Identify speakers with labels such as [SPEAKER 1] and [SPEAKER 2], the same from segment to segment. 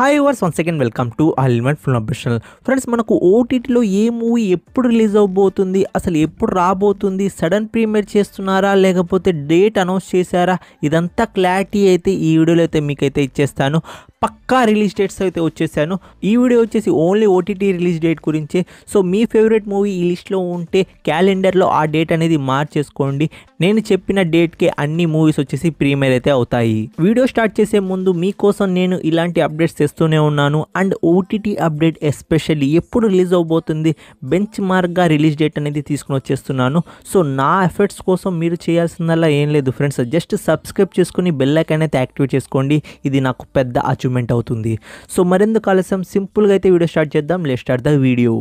[SPEAKER 1] hi వర్స్ one second welcome to అల్మెంట్ full updation friends మనకు ఓటీటీలో ఏ మూవీ ఎప్పుడు రిలీజ్ అవ్వబోతుంది అసలు ఎప్పుడు రాబోతుంది సడన్ ప్రీమియర్ చేస్తున్నారా లేకపోతే డేట్ అనౌన్స్ చేశారా ఇదంతా క్లారిటీ అయితే ఈ వీడియోలో అయితే మీకైతే ఇచ్చేస్తాను పక్కా రిలీజ్ డేట్స్ అయితే వచ్చేసాను ఈ వీడియో వచ్చేసి ఓన్లీ ఓటీటీ రిలీజ్ డేట్ గురించే సో మీ ఫేవరెట్ మూవీ ఈ లిస్ట్లో ఉంటే క్యాలెండర్లో ఆ డేట్ అనేది మార్చేసుకోండి నేను చెప్పిన డేట్కే అన్ని మూవీస్ వచ్చేసి ప్రీమియర్ అయితే అవుతాయి వీడియో స్టార్ట్ చేసే ముందు మీకోసం నేను ఇలాంటి అప్డేట్స్ చేస్తూనే ఉన్నాను అండ్ ఓటీటీ అప్డేట్ ఎస్పెషల్లీ ఎప్పుడు రిలీజ్ అవబోతుంది బెంచ్ మార్క్గా రిలీజ్ డేట్ అనేది తీసుకుని వచ్చేస్తున్నాను సో నా ఎఫర్ట్స్ కోసం మీరు చేయాల్సిందల్లా ఏం లేదు ఫ్రెండ్స్ జస్ట్ సబ్స్క్రైబ్ చేసుకుని బెల్ ఐకాన్ అయితే యాక్టివేట్ చేసుకోండి ఇది నాకు పెద్ద అచీవ్మెంట్ అవుతుంది సో మరెందుకు ఆలస్యం సింపుల్గా అయితే వీడియో స్టార్ట్ చేద్దాం let start the video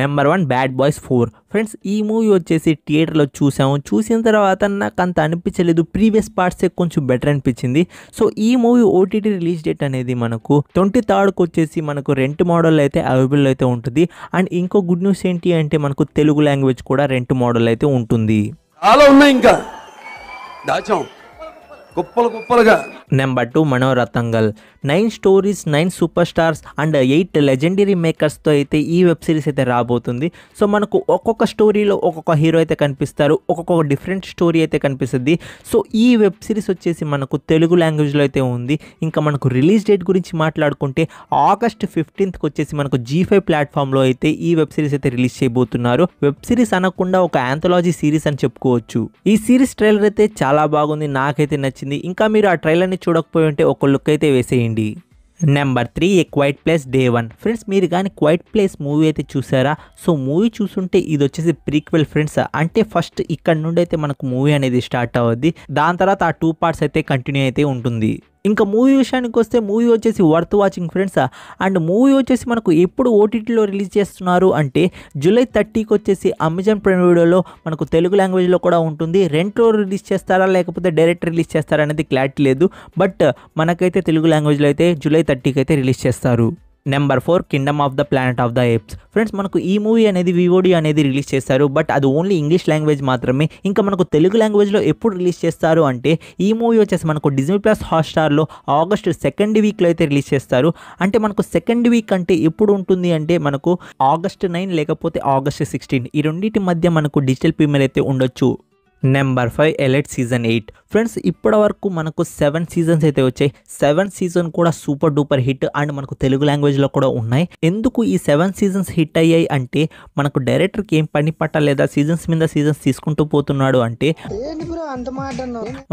[SPEAKER 1] number one bad boys four friends ఈ మూవీ వచ్చేసి థియేటర్లో చూసాము చూసిన తర్వాత నాకు అంత అనిపించలేదు ప్రీవియస్ పార్ట్సే కొంచెం బెటర్ అనిపించింది సో ఈ మూవీ ఓటీటీ రిలీజ్ డేట్ అనేది మనకు ట్వంటీ థర్డ్కి వచ్చేసి మనకు రెంట్ మోడల్ అయితే అవైలబుల్ అయితే ఉంటుంది అండ్ ఇంకో గుడ్ న్యూస్ ఏంటి అంటే మనకు తెలుగు లాంగ్వేజ్ కూడా రెంట్ మోడల్ అయితే ఉంటుంది చాలా ఉన్నాయి ఇంకా దాచాం కుప్పలు కుప్పలుగా number two Manorathangal nine stories nine super stars and eight legendary మేకర్స్తో అయితే ఈ వెబ్ సిరీస్ అయితే రాబోతుంది సో మనకు ఒక్కొక్క స్టోరీలో ఒక్కొక్క హీరో అయితే కనిపిస్తారు ఒక్కొక్క డిఫరెంట్ స్టోరీ అయితే కనిపిస్తుంది సో ఈ వెబ్ సిరీస్ వచ్చేసి మనకు తెలుగు లాంగ్వేజ్లో అయితే ఉంది ఇంకా మనకు రిలీజ్ డేట్ గురించి మాట్లాడుకుంటే ఆగస్ట్ ఫిఫ్టీన్త్కి వచ్చేసి మనకు జీ ఫైవ్ ప్లాట్ఫామ్లో అయితే ఈ వెబ్ సిరీస్ అయితే రిలీజ్ చేయబోతున్నారు వెబ్ సిరీస్ అనకుండా ఒక యాంథలాజీ సిరీస్ అని చెప్పుకోవచ్చు ఈ సిరీస్ ట్రైలర్ అయితే చాలా బాగుంది నాకైతే నచ్చింది నచ్చింది ఇంకా మీరు ఆ ట్రైలర్ని చూడకపోయి ఉంటే ఒక లుక్ అయితే వేసేయండి number three a quiet place day one friends మీరు కానీ క్వైట్ ప్లేస్ మూవీ అయితే చూసారా సో మూవీ చూసుంటే ఇది వచ్చేసి ప్రీక్వెల్ ఫ్రెండ్స్ అంటే ఫస్ట్ ఇక్కడ నుండి అయితే మనకు మూవీ అనేది స్టార్ట్ అవుద్ది దాని తర్వాత ఆ టూ పార్ట్స్ అయితే కంటిన్యూ అయితే ఉంటుంది ఇంకా మూవీ విషయానికి వస్తే మూవీ వచ్చేసి worth watching friends and movie వచ్చేసి మనకు ఎప్పుడు ఓటీటీలో రిలీజ్ చేస్తున్నారు అంటే జూలై థర్టీకి వచ్చేసి అమెజాన్ ప్రైమ్ వీడియోలో మనకు తెలుగు లాంగ్వేజ్లో కూడా ఉంటుంది రెంట్లో రిలీజ్ చేస్తారా లేకపోతే డైరెక్ట్ రిలీజ్ చేస్తారా అనేది క్లారిటీ లేదు బట్ మనకైతే తెలుగు లాంగ్వేజ్లో అయితే జూలై థర్టీకి అయితే రిలీజ్ చేస్తారు number four kingdom of the planet of the apes friends మనకు ఈ మూవీ అనేది వివోడి అనేది రిలీజ్ చేస్తారు బట్ అది ఓన్లీ ఇంగ్లీష్ లాంగ్వేజ్ మాత్రమే ఇంకా మనకు తెలుగు లాంగ్వేజ్లో ఎప్పుడు రిలీజ్ చేస్తారు అంటే ఈ మూవీ వచ్చేసి మనకు డిజ్నీ ప్లస్ హాట్స్టార్లో ఆగస్ట్ సెకండ్ వీక్లో అయితే రిలీజ్ చేస్తారు అంటే మనకు సెకండ్ వీక్ అంటే ఎప్పుడు ఉంటుంది అంటే మనకు ఆగస్ట్ నైన్ లేకపోతే ఆగస్ట్ సిక్స్టీన్ ఈ రెండింటి మధ్య మనకు డిజిటల్ ప్రీమియర్ అయితే ఉండొచ్చు number five elite season eight friends ఇప్పటి వరకు మనకు సెవెన్ సీజన్స్ అయితే వచ్చాయి సెవెన్ సీజన్ కూడా సూపర్ డూపర్ హిట్ అండ్ మనకు తెలుగు లాంగ్వేజ్లో కూడా ఉన్నాయి ఎందుకు ఈ సెవెన్ సీజన్స్ హిట్ అయ్యాయి అంటే మనకు డైరెక్టర్కి ఏం పని పట్ట లేదా సీజన్స్ మీద సీజన్స్ తీసుకుంటూ పోతున్నాడు అంటే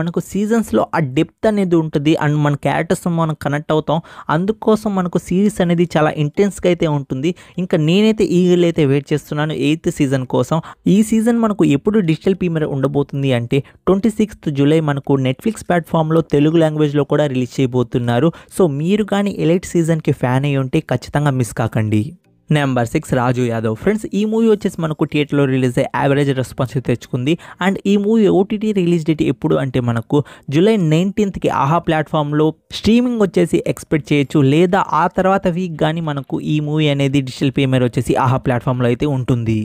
[SPEAKER 1] మనకు సీజన్స్లో ఆ డెప్త్ అనేది ఉంటుంది అండ్ మన క్యారెక్టర్స్ మనం కనెక్ట్ అవుతాం అందుకోసం మనకు సిరీస్ అనేది చాలా ఇంటెన్స్గా అయితే ఉంటుంది ఇంకా నేనైతే ఈగల్ అయితే వెయిట్ చేస్తున్నాను ఎయిత్ సీజన్ కోసం ఈ సీజన్ మనకు ఎప్పుడు డిజిటల్ పీమర్ ఉండబోతుంది అంటే ట్వంటీ సిక్స్త్ జూలై మనకు నెట్ఫ్లిక్స్ ప్లాట్ఫామ్లో తెలుగు లాంగ్వేజ్లో కూడా రిలీజ్ చేయబోతున్నారు సో మీరు కానీ ఎలైట్ సీజన్కి ఫ్యాన్ అయ్యి ఉంటే ఖచ్చితంగా మిస్ కాకండి number six Raju Yadav friends ఈ మూవీ వచ్చేసి మనకు థియేటర్లో రిలీజ్ అయ్యే యావరేజ్ రెస్పాన్స్ తెచ్చుకుంది అండ్ ఈ మూవీ ఓటీటీ రిలీజ్ డేట్ ఎప్పుడు అంటే మనకు జూలై నైన్టీన్త్కి ఆహా ప్లాట్ఫామ్లో స్ట్రీమింగ్ వచ్చేసి ఎక్స్పెక్ట్ చేయొచ్చు లేదా ఆ తర్వాత వీక్ కానీ మనకు ఈ మూవీ అనేది డిజిటల్ పేమెంట్ వచ్చేసి ఆహా ప్లాట్ఫామ్లో అయితే ఉంటుంది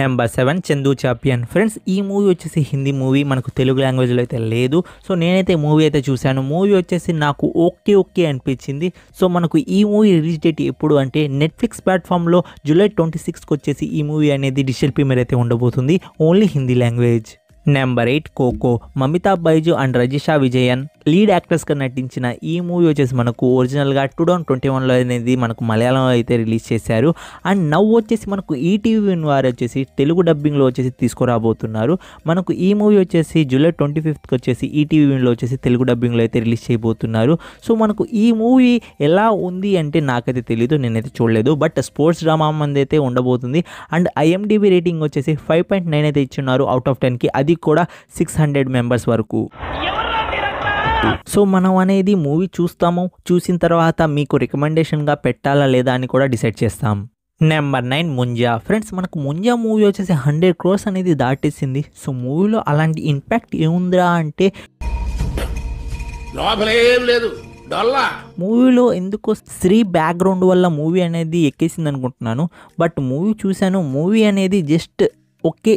[SPEAKER 1] number seven Chandu champion friends ఈ మూవీ వచ్చేసి హిందీ మూవీ మనకు తెలుగు లాంగ్వేజ్లో అయితే లేదు సో నేనైతే మూవీ అయితే చూశాను మూవీ వచ్చేసి నాకు ఓకే ఓకే అనిపించింది సో మనకు ఈ మూవీ రిలీజ్ డేట్ ఎప్పుడు అంటే నెట్ఫ్లిక్స్ ప్లాట్ఫామ్లో జూలై ట్వంటీ సిక్స్కి వచ్చేసి ఈ మూవీ అనేది డిజిటల్ ప్రీమియర్ అయితే ఉండబోతుంది only Hindi language number eight cocoa Mamitha Baiju and Rajisha Vijayan lead యాక్టర్స్గా నటించిన ఈ మూవీ వచ్చేసి మనకు ఒరిజినల్గా టూ థౌసండ్ ట్వంటీ వన్లో అనేది మనకు మలయాళంలో అయితే రిలీజ్ చేశారు అండ్ నవ్వు వచ్చేసి మనకు ఈటీవీ e వారు వచ్చేసి తెలుగు డబ్బింగ్లో వచ్చేసి తీసుకురాబోతున్నారు మనకు ఈ మూవీ వచ్చేసి జూలై ట్వంటీ ఫిఫ్త్కి వచ్చేసి ఈటీవీలో e వచ్చేసి తెలుగు డబ్బింగ్లో అయితే రిలీజ్ చేయబోతున్నారు సో మనకు ఈ మూవీ ఎలా ఉంది అంటే నాకైతే తెలియదు నేనైతే చూడలేదు బట్ స్పోర్ట్స్ డ్రామా మంది అయితే ఉండబోతుంది అండ్ ఐఎండిబి రేటింగ్ వచ్చేసి ఫైవ్ పాయింట్ నైన్ అయితే ఇచ్చున్నారు అవుట్ ఆఫ్ టెన్కి అది కూడా సిక్స్ హండ్రెడ్ మెంబర్స్ వరకు సో మనం అనేది మూవీ చూస్తాము చూసిన తర్వాత మీకు రికమెండేషన్గా పెట్టాలా లేదా అని కూడా డిసైడ్ చేస్తాం నెంబర్ నైన్ ముంజా ఫ్రెండ్స్ మనకు ముంజా మూవీ వచ్చేసి హండ్రెడ్ క్రోర్స్ అనేది దాటేసింది సో మూవీలో అలాంటి ఇంపాక్ట్ ఏముందిరా అంటే లేదు మూవీలో ఎందుకో స్త్రీ బ్యాక్గ్రౌండ్ వల్ల మూవీ అనేది ఎక్కేసింది అనుకుంటున్నాను బట్ మూవీ చూశాను మూవీ అనేది జస్ట్ ఓకే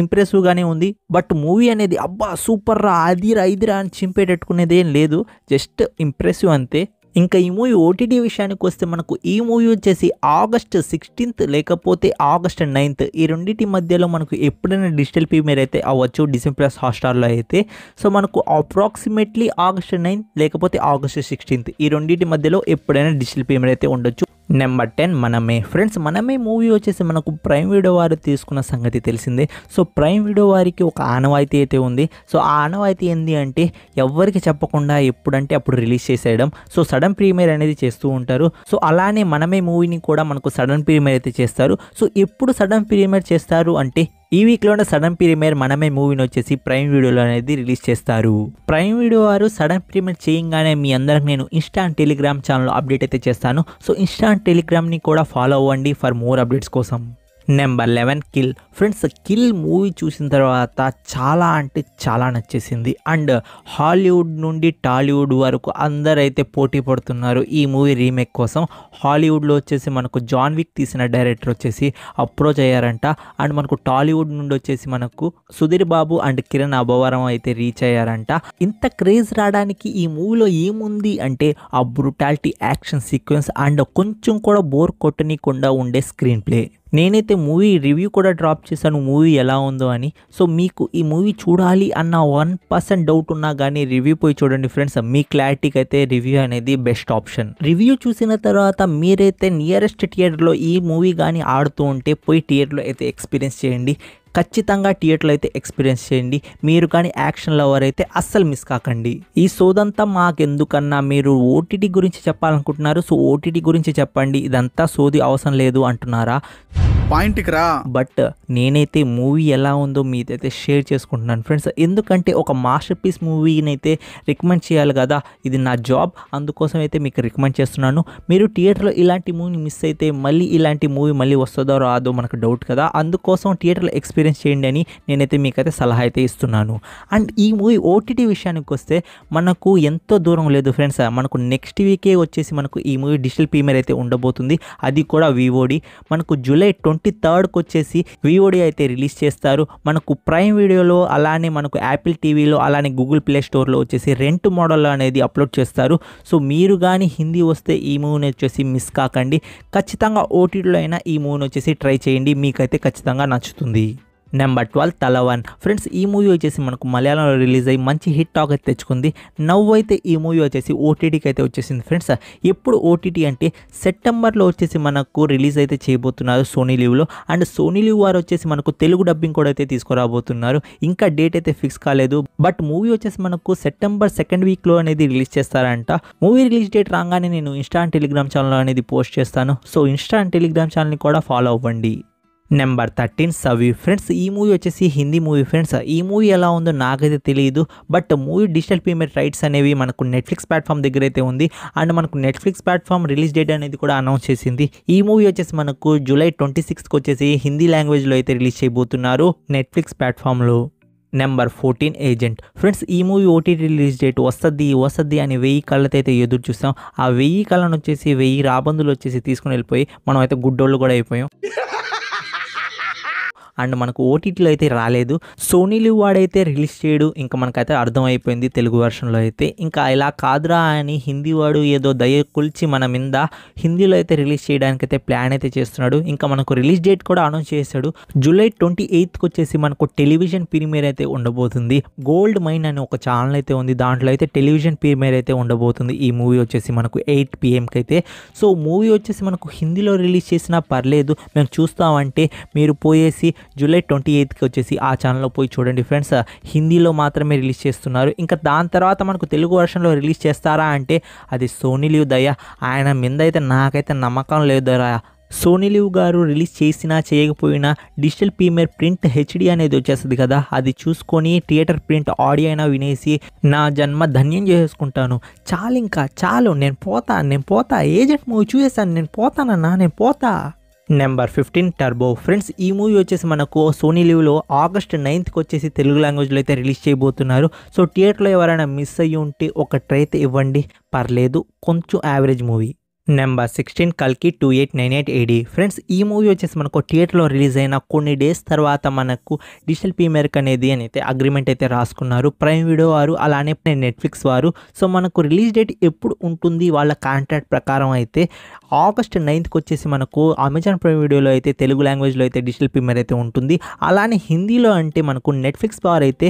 [SPEAKER 1] ఇంప్రెసివ్గానే ఉంది బట్ మూవీ అనేది అబ్బా సూపర్ రా అదిరా ఇదిరా అని చింపేటట్టుకునేది ఏం లేదు జస్ట్ ఇంప్రెసివ్ అంతే ఇంకా ఈ మూవీ ఓటీటీ విషయానికి వస్తే మనకు ఈ మూవీ వచ్చేసి ఆగస్ట్ సిక్స్టీన్త్ లేకపోతే ఆగస్ట్ నైన్త్ ఈ రెండింటి మధ్యలో మనకు ఎప్పుడైనా డిజిటల్ ప్రీమియర్ అయితే అవ్వచ్చు డిసెంబర్ ప్లస్ హాట్స్టార్లో అయితే సో మనకు అప్రాక్సిమేట్లీ ఆగస్ట్ నైన్త్ లేకపోతే ఆగస్ట్ సిక్స్టీన్త్ ఈ రెండింటి మధ్యలో ఎప్పుడైనా డిజిటల్ ప్రీమియర్ అయితే ఉండొచ్చు number ten Manamey friends Manamey movie వచ్చేసి మనకు ప్రైమ్ వీడియో వారు తీసుకున్న సంగతి తెలిసిందే సో ప్రైమ్ వీడియో వారికి ఒక ఆనవాయితీ అయితే ఉంది సో ఆ ఆనవాయితీ ఏంది అంటే ఎవరికి చెప్పకుండా ఎప్పుడంటే అప్పుడు రిలీజ్ చేసేయడం సో సడన్ ప్రీమియర్ అనేది చేస్తూ ఉంటారు సో అలానే మనమే మూవీని కూడా మనకు సడన్ ప్రీమియర్ అయితే చేస్తారు సో ఎప్పుడు సడన్ ప్రీమియర్ చేస్తారు అంటే ఈ వీక్లోనే సడన్ ప్రీమియర్ మనమే మూవీని వచ్చేసి ప్రైమ్ వీడియోలో అనేది రిలీజ్ చేస్తారు ప్రైమ్ వీడియో వారు సడన్ ప్రీమియర్ చేయంగానే మీ అందరికి నేను ఇన్స్టాంట్ టెలిగ్రామ్ ఛానల్ అప్డేట్ అయితే చేస్తాను సో ఇన్స్టాంట్ టెలిగ్రామ్ని కూడా ఫాలో అవ్వండి ఫర్ మోర్ అప్డేట్స్ కోసం number eleven kill friends kill movie చూసిన తర్వాత చాలా అంటే చాలా నచ్చేసింది అండ్ హాలీవుడ్ నుండి టాలీవుడ్ వరకు అందరైతే పోటీ పడుతున్నారు ఈ మూవీ రీమేక్ కోసం హాలీవుడ్లో వచ్చేసి మనకు జాన్ విక్ తీసిన డైరెక్టర్ వచ్చేసి అప్రోచ్ అయ్యారంట అండ్ మనకు టాలీవుడ్ నుండి వచ్చేసి మనకు సుధీర్ బాబు అండ్ కిరణ్ అభవరం అయితే రీచ్ అయ్యారంట ఇంత క్రేజ్ రావడానికి ఈ మూవీలో ఏముంది అంటే ఆ బ్రుటాలిటీ యాక్షన్ సీక్వెన్స్ అండ్ కొంచెం కూడా బోర్ కొట్టనీయకుండా ఉండే స్క్రీన్ ప్లే నేనైతే మూవీ రివ్యూ కూడా డ్రాప్ చేశాను మూవీ ఎలా ఉందో అని సో మీకు ఈ మూవీ చూడాలి అన్న వన్ పర్సెంట్ డౌట్ ఉన్నా కానీ రివ్యూ పోయి చూడండి ఫ్రెండ్స్ మీ క్లారిటీకి అయితే రివ్యూ అనేది బెస్ట్ ఆప్షన్ రివ్యూ చూసిన తర్వాత మీరైతే నియరెస్ట్ థియేటర్లో ఈ మూవీ కానీ ఆడుతూ ఉంటే పోయి థియేటర్లో అయితే ఎక్స్పీరియన్స్ చేయండి ఖచ్చితంగా థియేటర్లో అయితే ఎక్స్పీరియన్స్ చేయండి మీరు కానీ యాక్షన్ లవర్ అయితే అస్సలు మిస్ కాకండి ఈ సోదంతా మాకెందుకన్నా మీరు ఓటీటీ గురించి చెప్పాలనుకుంటున్నారు సో ఓటీటీ గురించి చెప్పండి ఇదంతా సోది అవసరం లేదు అంటున్నారా పాయింట్కి రా బట్ నేనైతే మూవీ ఎలా ఉందో మీదైతే షేర్ చేసుకుంటున్నాను ఫ్రెండ్స్ ఎందుకంటే ఒక మాస్టర్ పీస్ మూవీని అయితే రికమెండ్ చేయాలి కదా ఇది నా జాబ్ అందుకోసం అయితే మీకు రికమెండ్ చేస్తున్నాను మీరు థియేటర్లో ఇలాంటి మూవీని మిస్ అయితే మళ్ళీ ఇలాంటి మూవీ మళ్ళీ వస్తుందో రాదో మనకు డౌట్ కదా అందుకోసం థియేటర్లో ఎక్స్పీరియన్స్ ఎక్స్పీరియన్స్ చేయండి అని నేనైతే మీకైతే సలహా అయితే ఇస్తున్నాను అండ్ ఈ మూవీ ఓటీటీ విషయానికి వస్తే మనకు ఎంతో దూరం లేదు ఫ్రెండ్స్ మనకు నెక్స్ట్ వీకే వచ్చేసి మనకు ఈ మూవీ డిజిటల్ ప్రీమియర్ అయితే ఉండబోతుంది అది కూడా వివోడి మనకు జూలై ట్వంటీ థర్డ్కి వచ్చేసి వివోడి అయితే రిలీజ్ చేస్తారు మనకు ప్రైమ్ వీడియోలో అలానే మనకు యాపిల్ టీవీలో అలానే గూగుల్ ప్లే స్టోర్లో వచ్చేసి రెంట్ మోడల్ అనేది అప్లోడ్ చేస్తారు సో మీరు కానీ హిందీ వస్తే ఈ మూవీని వచ్చేసి మిస్ కాకండి ఖచ్చితంగా ఓటీటీలో అయినా ఈ మూవీని వచ్చేసి ట్రై చేయండి మీకైతే ఖచ్చితంగా నచ్చుతుంది నెంబర్ ట్వెల్వ్ తలవన్ ఫ్రెండ్స్ ఈ మూవీ వచ్చేసి మనకు మలయాళంలో రిలీజ్ అయ్యి మంచి హిట్ టాక్ అయితే తెచ్చుకుంది నవ్వు అయితే ఈ మూవీ వచ్చేసి ఓటీటీకి అయితే వచ్చేసింది ఫ్రెండ్స్ ఎప్పుడు ఓటీటీ అంటే సెప్టెంబర్లో వచ్చేసి మనకు రిలీజ్ అయితే చేయబోతున్నారు సోనీ లీవ్లో అండ్ సోనీ లీవ్ వారు వచ్చేసి మనకు తెలుగు డబ్బింగ్ కూడా అయితే తీసుకురాబోతున్నారు ఇంకా డేట్ అయితే ఫిక్స్ కాలేదు బట్ మూవీ వచ్చేసి మనకు సెప్టెంబర్ సెకండ్ వీక్లో అనేది రిలీజ్ చేస్తారంట మూవీ రిలీజ్ డేట్ రాగానే నేను ఇన్స్టా టెలిగ్రామ్ ఛానల్ అనేది పోస్ట్ చేస్తాను సో ఇన్స్టా టెలిగ్రామ్ ఛానల్ని కూడా ఫాలో అవ్వండి నెంబర్ థర్టీన్ సవి ఫ్రెండ్స్ ఈ మూవీ వచ్చేసి హిందీ మూవీ ఫ్రెండ్స్ ఈ మూవీ ఎలా ఉందో నాకైతే తెలియదు but movie digital payment rights అనేవి మనకు నెట్ఫ్లిక్స్ ప్లాట్ఫామ్ దగ్గర అయితే ఉంది అండ్ మనకు నెట్ఫ్లిక్స్ ప్లాట్ఫామ్ రిలీజ్ డేట్ అనేది కూడా అనౌన్స్ చేసింది ఈ మూవీ వచ్చేసి మనకు జూలై ట్వంటీ సిక్స్కి వచ్చేసి హిందీ లాంగ్వేజ్లో అయితే రిలీజ్ చేయబోతున్నారు నెట్ఫ్లిక్స్ ప్లాట్ఫామ్లో నెంబర్ ఫోర్టీన్ ఏజెంట్ ఫ్రెండ్స్ ఈ మూవీ ఓటీటీ రిలీజ్ డేట్ వస్తుంది వస్తుంది అని వెయ్యి కళ్ళతో అయితే ఎదురు చూస్తాం ఆ వెయ్యి కళ్ళను వచ్చేసి వెయ్యి రాబందులు వచ్చేసి తీసుకుని వెళ్ళిపోయి మనం అయితే గుడ్డోళ్ళు కూడా అయిపోయాం అండ్ మనకు ఓటీటీలో అయితే రాలేదు సోనీలు వాడైతే రిలీజ్ చేయడు ఇంకా మనకైతే అర్థమైపోయింది తెలుగు వర్షన్లో అయితే ఇంకా ఇలా కాదురా అని హిందీ వాడు ఏదో దయ కొలిచి మన మీద హిందీలో అయితే రిలీజ్ చేయడానికి అయితే ప్లాన్ అయితే చేస్తున్నాడు ఇంకా మనకు రిలీజ్ డేట్ కూడా అనౌన్స్ చేశాడు జూలై ట్వంటీ ఎయిత్కి వచ్చేసి మనకు టెలివిజన్ ప్రీమియర్ అయితే ఉండబోతుంది గోల్డ్ మైన్ అని ఒక ఛానల్ అయితే ఉంది దాంట్లో అయితే టెలివిజన్ ప్రీమియర్ అయితే ఉండబోతుంది ఈ మూవీ వచ్చేసి మనకు ఎయిట్ పిఎంకి అయితే సో మూవీ వచ్చేసి మనకు హిందీలో రిలీజ్ చేసినా పర్లేదు మేము చూస్తామంటే మీరు పోయేసి జూలై ట్వంటీ ఎయిత్కి వచ్చేసి ఆ ఛానల్లో పోయి చూడండి ఫ్రెండ్స్ హిందీలో మాత్రమే రిలీజ్ చేస్తున్నారు ఇంకా దాని తర్వాత మనకు తెలుగు వర్షన్లో రిలీజ్ చేస్తారా అంటే అది సోనీ లీవ్ దయ ఆయన మీద అయితే నాకైతే నమ్మకం లేదు దొరా సోనీ లీవ్ గారు రిలీజ్ చేసినా చేయకపోయినా డిజిటల్ ప్రీమియర్ ప్రింట్ హెచ్డి అనేది వచ్చేస్తుంది కదా అది చూసుకొని థియేటర్ ప్రింట్ ఆడియో అయినా వినేసి నా జన్మ ధన్యం చేసుకుంటాను చాలు ఇంకా చాలు నేను పోతా నేను పోతా ఏజెంట్ మూవీ చూసేసాను నేను పోతానన్నా నేను పోతా నెంబర్ ఫిఫ్టీన్ టర్బో ఫ్రెండ్స్ ఈ మూవీ వచ్చేసి మనకు సోనీ లీవ్లో ఆగస్ట్ నైన్త్కి వచ్చేసి తెలుగు లాంగ్వేజ్లో అయితే రిలీజ్ చేయబోతున్నారు సో థియేటర్లో ఎవరైనా మిస్ అయ్యి ఉంటే ఒక ట్రైతే ఇవ్వండి పర్లేదు కొంచెం యావరేజ్ మూవీ నెంబర్ సిక్స్టీన్ కల్కి two eight nine eight A D friends ఈ మూవీ వచ్చేసి మనకు థియేటర్లో రిలీజ్ అయిన కొన్ని డేస్ తర్వాత మనకు డిజిటల్ ప్రీమియర్కి అనేది అని అయితే అగ్రిమెంట్ అయితే రాసుకున్నారు ప్రైమ్ వీడియో వారు అలానే నెట్ఫ్లిక్స్ వారు సో మనకు రిలీజ్ డేట్ ఎప్పుడు ఉంటుంది వాళ్ళ కాంట్రాక్ట్ ప్రకారం అయితే ఆగస్ట్ నైన్త్కి వచ్చేసి మనకు అమెజాన్ ప్రైమ్ వీడియోలో అయితే తెలుగు లాంగ్వేజ్లో అయితే డిజిటల్ ప్రీమియర్ అయితే ఉంటుంది అలానే హిందీలో అంటే మనకు నెట్ఫ్లిక్స్ వారు అయితే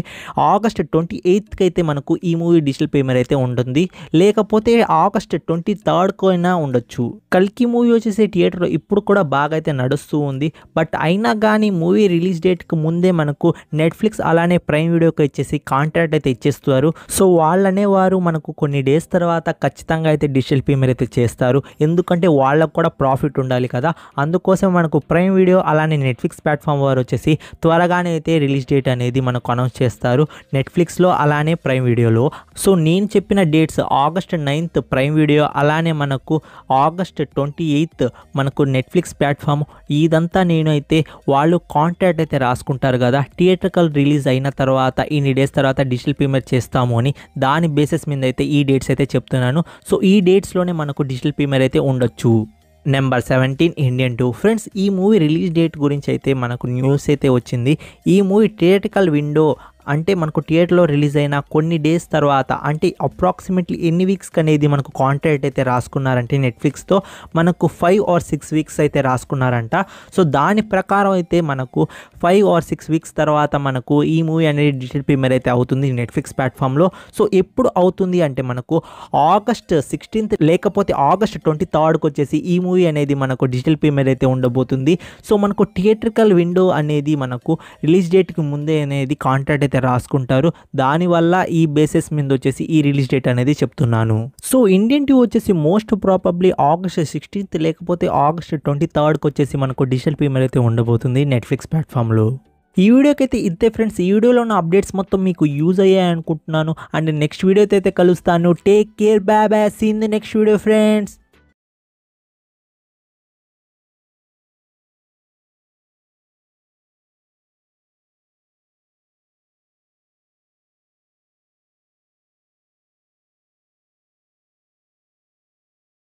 [SPEAKER 1] ఆగస్ట్ ట్వంటీ ఎయిత్కి అయితే మనకు ఈ మూవీ డిజిటల్ ప్రీమియర్ అయితే ఉంటుంది లేకపోతే ఆగస్ట్ ట్వంటీ అయినా ఉండొచ్చు కల్కి మూవీ వచ్చేసి థియేటర్లో ఇప్పుడు కూడా బాగా అయితే నడుస్తూ ఉంది బట్ అయినా కానీ మూవీ రిలీజ్ డేట్కి ముందే మనకు నెట్ఫ్లిక్స్ అలానే ప్రైమ్ వీడియోకి ఇచ్చేసి కాంట్రాక్ట్ అయితే ఇచ్చేస్తారు సో వాళ్ళనే వారు మనకు కొన్ని డేస్ తర్వాత ఖచ్చితంగా అయితే డిజిటల్ పేమెంట్ అయితే చేస్తారు ఎందుకంటే వాళ్ళకు కూడా ప్రాఫిట్ ఉండాలి కదా అందుకోసం మనకు ప్రైమ్ వీడియో అలానే నెట్ఫ్లిక్స్ ప్లాట్ఫామ్ వారు వచ్చేసి త్వరగానే అయితే రిలీజ్ డేట్ అనేది మనకు అనౌన్స్ చేస్తారు నెట్ఫ్లిక్స్లో అలానే ప్రైమ్ వీడియోలో సో నేను చెప్పిన dates August ninth prime video అలానే మనకు ఆగస్ట్ ట్వంటీ ఎయిత్ మనకు నెట్ఫ్లిక్స్ ప్లాట్ఫామ్ ఇదంతా నేనైతే వాళ్ళు కాంటాక్ట్ అయితే రాసుకుంటారు కదా థియేట్రికల్ రిలీజ్ అయిన తర్వాత ఇన్ని డేస్ తర్వాత డిజిటల్ పేమెంట్ చేస్తాము అని దాని బేసిస్ మీద అయితే ఈ డేట్స్ అయితే చెప్తున్నాను సో ఈ డేట్స్లోనే మనకు డిజిటల్ పేమెంట్ అయితే ఉండొచ్చు number seventeen Indian two friends ఈ మూవీ రిలీజ్ డేట్ గురించి అయితే మనకు న్యూస్ అయితే వచ్చింది ఈ మూవీ థియేటికల్ విండో అంటే మనకు థియేటర్లో రిలీజ్ అయిన కొన్ని డేస్ తర్వాత అంటే అప్రాక్సిమేట్లీ ఎన్ని వీక్స్కి అనేది మనకు కాంట్రాక్ట్ అయితే రాసుకున్నారంటే నెట్ఫ్లిక్స్తో మనకు ఫైవ్ ఆర్ సిక్స్ వీక్స్ అయితే రాసుకున్నారంట సో దాని ప్రకారం అయితే మనకు ఫైవ్ ఆర్ సిక్స్ వీక్స్ తర్వాత మనకు ఈ మూవీ అనేది డిజిటల్ ప్రీమియర్ అయితే అవుతుంది నెట్ఫ్లిక్స్ ప్లాట్ఫామ్లో సో ఎప్పుడు అవుతుంది అంటే మనకు ఆగస్ట్ సిక్స్టీన్త్ లేకపోతే ఆగస్ట్ ట్వంటీ థర్డ్కి వచ్చేసి ఈ మూవీ అనేది మనకు డిజిటల్ ప్రీమియర్ అయితే ఉండబోతుంది సో మనకు థియేట్రికల్ విండో అనేది మనకు రిలీజ్ డేట్కి ముందే అనేది కాంట్రాక్ట్ అయితే రాసుకుంటారు దానివల్ల ఈ బేసిస్ మీద వచ్చేసి ఈ రిలీజ్ డేట్ అనేది చెప్తున్నాను సో ఇండియన్ టీవీ వచ్చేసి మోస్ట్ ప్రాబబ్లీ ఆగస్ట్ సిక్స్టీన్త్ లేకపోతే ఆగస్ట్ ట్వంటీ థర్డ్కి వచ్చేసి మనకు డిజిటల్ ప్రీమియర్ అయితే ఉండబోతుంది నెట్ఫ్లిక్స్ ప్లాట్ఫామ్ చేయడంలో ఈ వీడియోకి అయితే ఇంతే ఫ్రెండ్స్ ఈ వీడియోలో ఉన్న అప్డేట్స్ మొత్తం మీకు యూజ్ అయ్యాయి అనుకుంటున్నాను అండ్ నెక్స్ట్ వీడియోతో అయితే కలుస్తాను take care bye see in the next video friends